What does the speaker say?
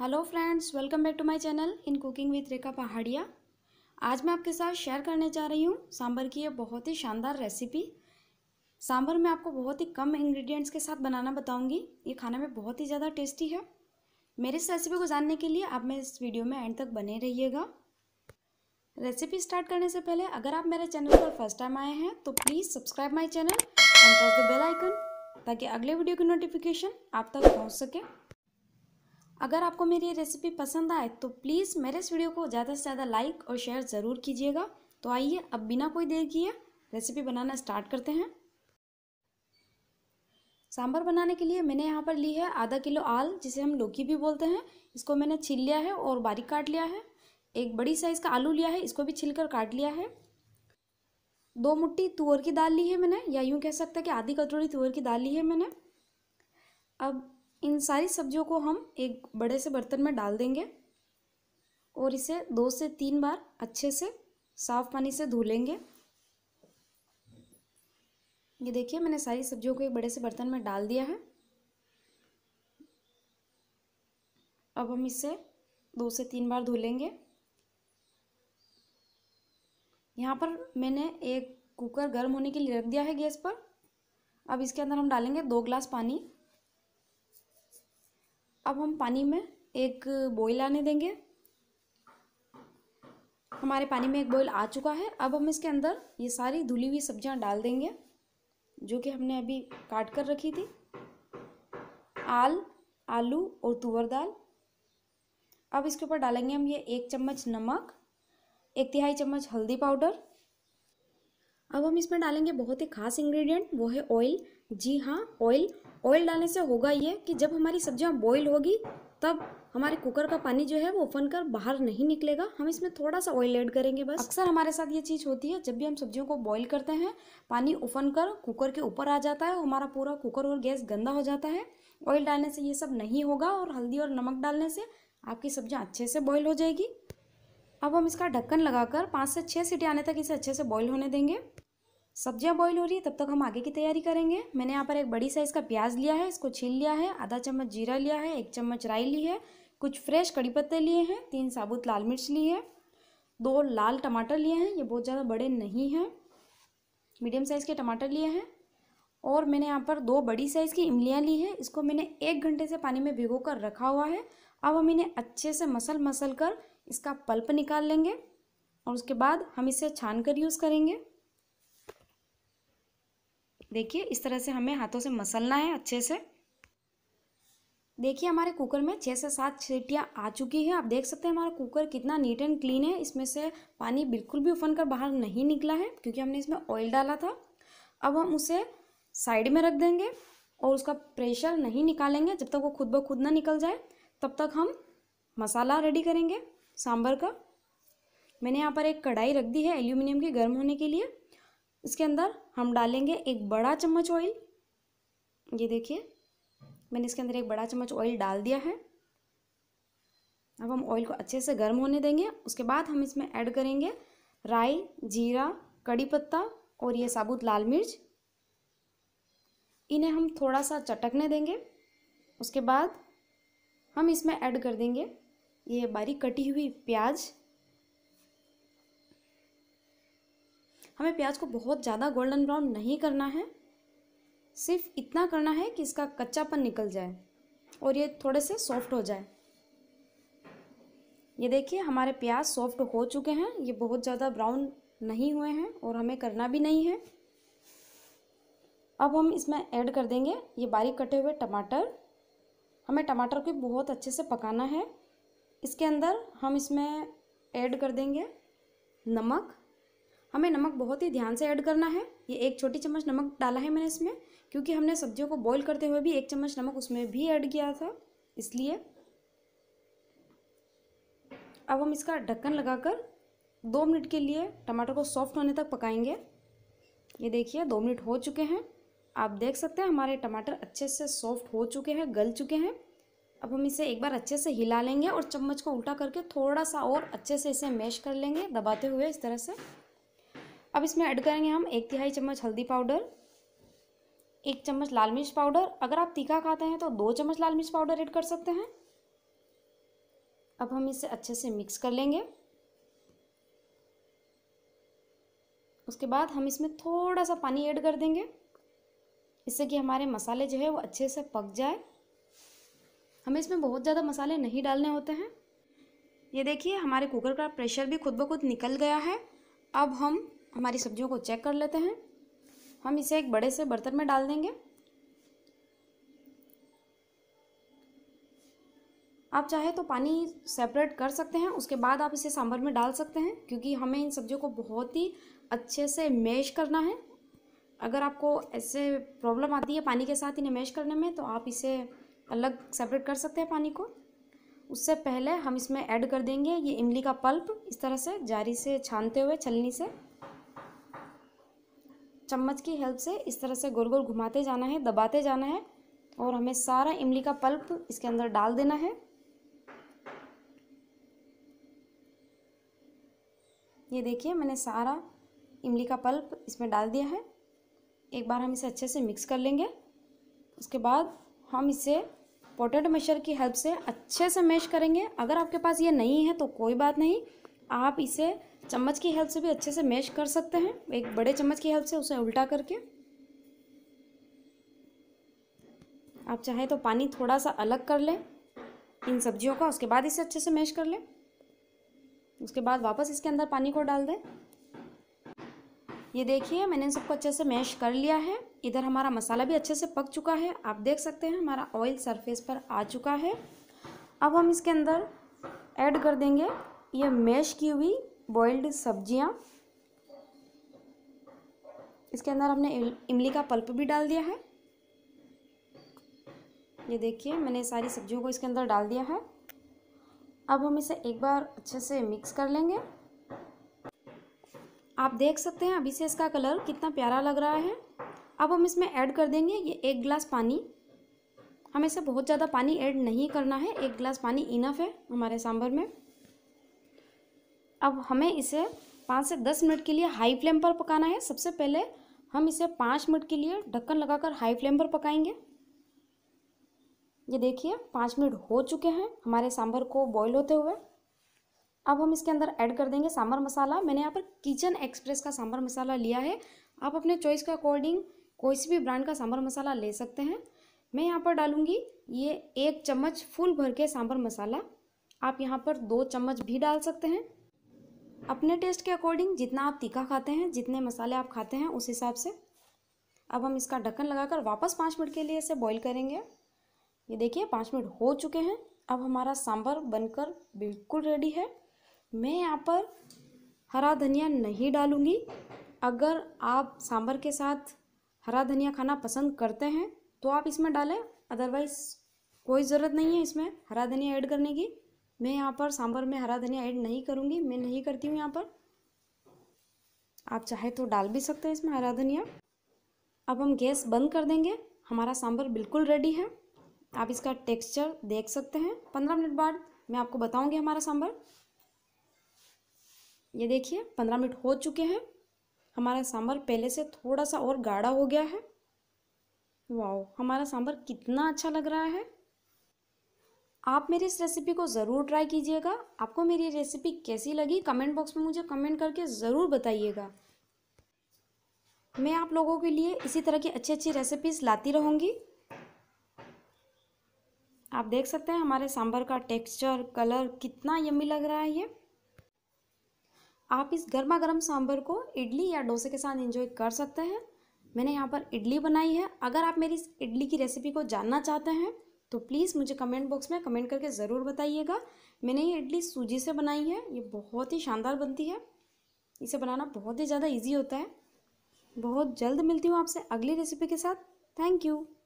hello friends welcome back to my channel in cooking with Rekha Pahadia आज मैं आपके साथ शेयर करने जा रही हूँ सांभर की ये बहुत ही शानदार रेसिपी सांभर मैं आपको बहुत ही कम इंग्रेडिएंट्स के साथ बनाना बताऊँगी ये खाने में बहुत ही ज़्यादा टेस्टी है मेरी इस रेसिपी को जानने के लिए आप मेरे इस वीडियो में एंड तक बने रहिएगा रेसिपी स्टार्ट करने से पहले अगर आप मेरे चैनल पर फर्स्ट टाइम आए हैं तो please subscribe my channel and press the bell icon ताकि अगले वीडियो की नोटिफिकेशन आप तक पहुँच सके अगर आपको मेरी रेसिपी पसंद आए तो प्लीज़ मेरे इस वीडियो को ज़्यादा से ज़्यादा लाइक और शेयर ज़रूर कीजिएगा तो आइए अब बिना कोई देर किए रेसिपी बनाना स्टार्ट करते हैं सांभर बनाने के लिए मैंने यहाँ पर ली है आधा किलो आल जिसे हम लौकी भी बोलते हैं इसको मैंने छील लिया है और बारीक काट लिया है एक बड़ी साइज़ का आलू लिया है इसको भी छिल काट लिया है दो मुट्ठी तुअर की दाल ली है मैंने या यूँ कह सकते हैं कि आधी कटोरी तुअर की दाल ली है मैंने अब इन सारी सब्जियों को हम एक बड़े से बर्तन में डाल देंगे और इसे दो से तीन बार अच्छे से साफ पानी से धो लेंगे ये देखिए मैंने सारी सब्जियों को एक बड़े से बर्तन में डाल दिया है अब हम इसे दो से तीन बार धो लेंगे यहाँ पर मैंने एक कुकर गर्म होने के लिए रख दिया है गैस पर अब इसके अंदर हम डालेंगे दो ग्लास पानी अब हम पानी में एक बॉईल आने देंगे हमारे पानी में एक बॉईल आ चुका है अब हम इसके अंदर ये सारी धुली हुई सब्जियां डाल देंगे जो कि हमने अभी काट कर रखी थी आल आलू और तुअर दाल अब इसके ऊपर डालेंगे हम ये एक चम्मच नमक एक तिहाई चम्मच हल्दी पाउडर अब हम इसमें डालेंगे बहुत ही खास इंग्रेडिएंट वो है ऑयल जी हाँ ऑयल ऑयल डालने से होगा ये कि जब हमारी सब्जियाँ बॉईल होगी तब हमारे कुकर का पानी जो है वो ओपन कर बाहर नहीं निकलेगा हम इसमें थोड़ा सा ऑयल ऐड करेंगे बस अक्सर हमारे साथ ये चीज़ होती है जब भी हम सब्जियों को बॉईल करते हैं पानी उफन कर कुकर के ऊपर आ जाता है हमारा पूरा कुकर और गैस गंदा हो जाता है ऑयल डालने से ये सब नहीं होगा और हल्दी और नमक डालने से आपकी सब्जियाँ अच्छे से बॉयल हो जाएगी अब हम इसका ढक्कन लगाकर पाँच से छः सीटें आने तक इसे अच्छे से बॉयल होने देंगे सब्जियाँ बॉईल हो रही है तब तक हम आगे की तैयारी करेंगे मैंने यहाँ पर एक बड़ी साइज़ का प्याज लिया है इसको छील लिया है आधा चम्मच जीरा लिया है एक चम्मच राई ली है कुछ फ्रेश कड़ी पत्ते लिए हैं तीन साबुत लाल मिर्च ली है दो लाल टमाटर लिए हैं ये बहुत ज़्यादा बड़े नहीं हैं मीडियम साइज़ के टमाटर लिए हैं और मैंने यहाँ पर दो बड़ी साइज़ की इमलियाँ ली हैं इसको मैंने एक घंटे से पानी में भिगो कर रखा हुआ है अब हम इन्हें अच्छे से मसल मसल कर इसका पल्प निकाल लेंगे और उसके बाद हम इसे छान कर यूज़ करेंगे देखिए इस तरह से हमें हाथों से मसलना है अच्छे से देखिए हमारे कुकर में छः से सात सीटियाँ आ चुकी हैं आप देख सकते हैं हमारा कुकर कितना नीट एंड क्लीन है इसमें से पानी बिल्कुल भी उफन कर बाहर नहीं निकला है क्योंकि हमने इसमें ऑयल डाला था अब हम उसे साइड में रख देंगे और उसका प्रेशर नहीं निकालेंगे जब तक वो खुद ब खुद ना निकल जाए तब तक हम मसाला रेडी करेंगे सांभर का मैंने यहाँ पर एक कढ़ाई रख दी है एल्यूमिनियम के गर्म होने के लिए इसके अंदर हम डालेंगे एक बड़ा चम्मच ऑयल ये देखिए मैंने इसके अंदर एक बड़ा चम्मच ऑयल डाल दिया है अब हम ऑयल को अच्छे से गर्म होने देंगे उसके बाद हम इसमें ऐड करेंगे राई जीरा कड़ी पत्ता और ये साबुत लाल मिर्च इन्हें हम थोड़ा सा चटकने देंगे उसके बाद हम इसमें ऐड कर देंगे ये बारीक कटी हुई प्याज हमें प्याज को बहुत ज़्यादा गोल्डन ब्राउन नहीं करना है सिर्फ इतना करना है कि इसका कच्चापन निकल जाए और ये थोड़े से सॉफ्ट हो जाए ये देखिए हमारे प्याज सॉफ्ट हो चुके हैं ये बहुत ज़्यादा ब्राउन नहीं हुए हैं और हमें करना भी नहीं है अब हम इसमें ऐड कर देंगे ये बारीक कटे हुए टमाटर हमें टमाटर को बहुत अच्छे से पकाना है इसके अंदर हम इसमें ऐड कर देंगे नमक हमें नमक बहुत ही ध्यान से ऐड करना है ये एक छोटी चम्मच नमक डाला है मैंने इसमें क्योंकि हमने सब्जियों को बॉईल करते हुए भी एक चम्मच नमक उसमें भी ऐड किया था इसलिए अब हम इसका ढक्कन लगाकर दो मिनट के लिए टमाटर को सॉफ्ट होने तक पकाएंगे ये देखिए दो मिनट हो चुके हैं आप देख सकते हैं हमारे टमाटर अच्छे से सॉफ्ट हो चुके हैं गल चुके हैं अब हम इसे एक बार अच्छे से हिला लेंगे और चम्मच को उल्टा करके थोड़ा सा और अच्छे से इसे मैश कर लेंगे दबाते हुए इस तरह से अब इसमें ऐड करेंगे हम एक तिहाई चम्मच हल्दी पाउडर एक चम्मच लाल मिर्च पाउडर अगर आप तीखा खाते हैं तो दो चम्मच लाल मिर्च पाउडर ऐड कर सकते हैं अब हम इसे अच्छे से मिक्स कर लेंगे उसके बाद हम इसमें थोड़ा सा पानी ऐड कर देंगे इससे कि हमारे मसाले जो है वो अच्छे से पक जाए हमें इसमें बहुत ज़्यादा मसाले नहीं डालने होते हैं ये देखिए हमारे कुकर का प्रेशर भी खुद ब खुद निकल गया है अब हम हमारी सब्जियों को चेक कर लेते हैं हम इसे एक बड़े से बर्तन में डाल देंगे आप चाहे तो पानी सेपरेट कर सकते हैं उसके बाद आप इसे सांभर में डाल सकते हैं क्योंकि हमें इन सब्जियों को बहुत ही अच्छे से मैश करना है अगर आपको ऐसे प्रॉब्लम आती है पानी के साथ इन्हें मैश करने में तो आप इसे अलग सेपरेट कर सकते हैं पानी को उससे पहले हम इसमें ऐड कर देंगे ये इमली का पल्प इस तरह से जारी से छानते हुए छलनी से चम्मच की हेल्प से इस तरह से गोल गोल घुमाते जाना है दबाते जाना है और हमें सारा इमली का पल्प इसके अंदर डाल देना है ये देखिए मैंने सारा इमली का पल्प इसमें डाल दिया है एक बार हम इसे अच्छे से मिक्स कर लेंगे उसके बाद हम इसे पोटेटो मशर की हेल्प से अच्छे से मैश करेंगे अगर आपके पास ये नहीं है तो कोई बात नहीं आप इसे चम्मच की हेल्प से भी अच्छे से मैश कर सकते हैं एक बड़े चम्मच की हेल्प से उसे उल्टा करके आप चाहें तो पानी थोड़ा सा अलग कर लें इन सब्जियों का उसके बाद इसे अच्छे से मैश कर लें उसके बाद वापस इसके अंदर पानी को डाल दें ये देखिए मैंने इन सबको अच्छे से मैश कर लिया है इधर हमारा मसाला भी अच्छे से पक चुका है आप देख सकते हैं हमारा ऑयल सरफेस पर आ चुका है अब हम इसके अंदर ऐड कर देंगे ये मैश की हुई बॉइल्ड सब्जियाँ इसके अंदर हमने इमली का पल्प भी डाल दिया है ये देखिए मैंने सारी सब्जियों को इसके अंदर डाल दिया है अब हम इसे एक बार अच्छे से मिक्स कर लेंगे आप देख सकते हैं अभी से इसका कलर कितना प्यारा लग रहा है अब हम इसमें ऐड कर देंगे ये एक गिलास पानी हमें इसे बहुत ज़्यादा पानी ऐड नहीं करना है एक गिलास पानी इनफ है हमारे सांभर में अब हमें इसे पाँच से दस मिनट के लिए हाई फ्लेम पर पकाना है सबसे पहले हम इसे पाँच मिनट के लिए ढक्कन लगाकर हाई फ्लेम पर पकाएंगे ये देखिए पाँच मिनट हो चुके हैं हमारे सांभर को बॉईल होते हुए अब हम इसके अंदर ऐड कर देंगे सांभर मसाला मैंने यहाँ पर किचन एक्सप्रेस का सांभर मसाला लिया है आप अपने चॉइस के अकॉर्डिंग कोई सी भी ब्रांड का सांभर मसाला ले सकते हैं मैं यहाँ पर डालूँगी ये एक चम्मच फुल भर के सांभर मसाला आप यहाँ पर दो चम्मच भी डाल सकते हैं अपने टेस्ट के अकॉर्डिंग जितना आप तीखा खाते हैं जितने मसाले आप खाते हैं उस हिसाब से अब हम इसका ढक्कन लगाकर वापस पाँच मिनट के लिए इसे बॉईल करेंगे ये देखिए पाँच मिनट हो चुके हैं अब हमारा सांभर बनकर बिल्कुल रेडी है मैं यहाँ पर हरा धनिया नहीं डालूँगी अगर आप सांभर के साथ हरा धनिया खाना पसंद करते हैं तो आप इसमें डालें अदरवाइज़ कोई ज़रूरत नहीं है इसमें हरा धनिया ऐड करने की मैं यहाँ पर सांभर में हरा धनिया ऐड नहीं करूँगी मैं नहीं करती हूँ यहाँ पर आप चाहे तो डाल भी सकते हैं इसमें हरा धनिया अब हम गैस बंद कर देंगे हमारा सांभर बिल्कुल रेडी है आप इसका टेक्सचर देख सकते हैं पंद्रह मिनट बाद मैं आपको बताऊँगी हमारा सांभर ये देखिए पंद्रह मिनट हो चुके हैं हमारा सांभर पहले से थोड़ा सा और गाढ़ा हो गया है वाह हमारा सांभर कितना अच्छा लग रहा है आप मेरी इस रेसिपी को ज़रूर ट्राई कीजिएगा आपको मेरी रेसिपी कैसी लगी कमेंट बॉक्स में मुझे कमेंट करके ज़रूर बताइएगा मैं आप लोगों के लिए इसी तरह की अच्छी अच्छी रेसिपीज़ लाती रहूँगी आप देख सकते हैं हमारे सांभर का टेक्सचर कलर कितना यमी लग रहा है ये आप इस गर्मा गर्म सांभर को इडली या डोसे के साथ इंजॉय कर सकते हैं मैंने यहाँ पर इडली बनाई है अगर आप मेरी इस इडली की रेसिपी को जानना चाहते हैं तो प्लीज़ मुझे कमेंट बॉक्स में कमेंट करके ज़रूर बताइएगा मैंने ये इडली सूजी से बनाई है ये बहुत ही शानदार बनती है इसे बनाना बहुत ही ज़्यादा ईजी होता है बहुत जल्द मिलती हूँ आपसे अगली रेसिपी के साथ थैंक यू